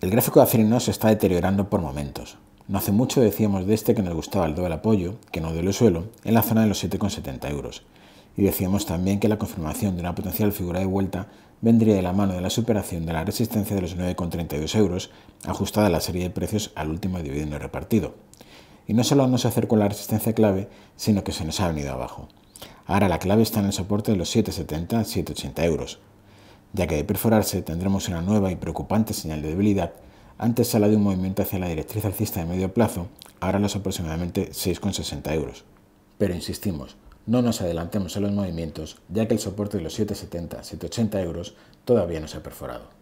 El gráfico de Acerino se está deteriorando por momentos. No hace mucho decíamos de este que nos gustaba el doble apoyo, que no duele suelo, en la zona de los 7,70 euros. Y decíamos también que la confirmación de una potencial figura de vuelta vendría de la mano de la superación de la resistencia de los 9,32 euros, ajustada a la serie de precios al último dividendo repartido. Y no solo no se acercó la resistencia clave, sino que se nos ha venido abajo. Ahora la clave está en el soporte de los 7,70-7,80 euros ya que de perforarse tendremos una nueva y preocupante señal de debilidad, antes la de un movimiento hacia la directriz alcista de medio plazo, ahora los aproximadamente 6,60 euros. Pero insistimos, no nos adelantemos a los movimientos, ya que el soporte de los 7,70-7,80 euros todavía no se ha perforado.